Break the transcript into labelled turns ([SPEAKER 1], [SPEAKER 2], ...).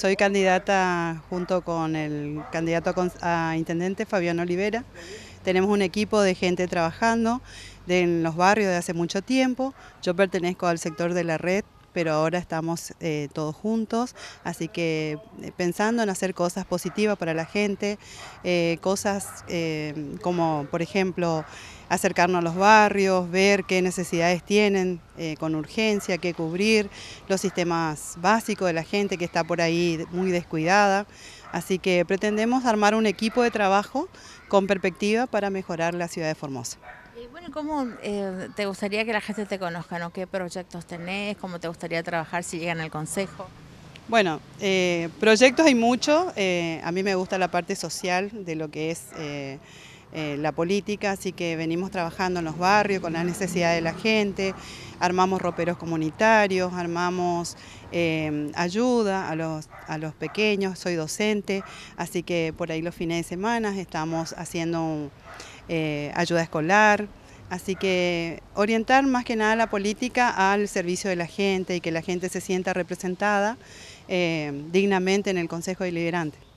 [SPEAKER 1] Soy candidata junto con el candidato a, intendente Fabián Olivera. Tenemos un equipo de gente trabajando en los barrios de hace mucho tiempo. Yo pertenezco al sector de la red pero ahora estamos eh, todos juntos, así que eh, pensando en hacer cosas positivas para la gente, eh, cosas como, por ejemplo, acercarnos a los barrios, ver qué necesidades tienen con urgencia, qué cubrir, los sistemas básicos de la gente que está por ahí muy descuidada. Así que pretendemos armar un equipo de trabajo con perspectiva para mejorar la ciudad de Formosa.
[SPEAKER 2] ¿cómo eh, te gustaría que la gente te conozca? ¿no? ¿Qué proyectos tenés? ¿Cómo te gustaría trabajar si llegan al consejo?
[SPEAKER 1] Bueno, eh, proyectos hay muchos. Eh, a mí me gusta la parte social de lo que es la política, así que venimos trabajando en los barrios con la necesidad de la gente, armamos roperos comunitarios, armamos ayuda a los, pequeños, soy docente, así que por ahí los fines de semana estamos haciendo... ayuda escolar, Así que orientar más que nada la política al servicio de la gente y que la gente se sienta representada eh, dignamente en el Consejo Deliberante.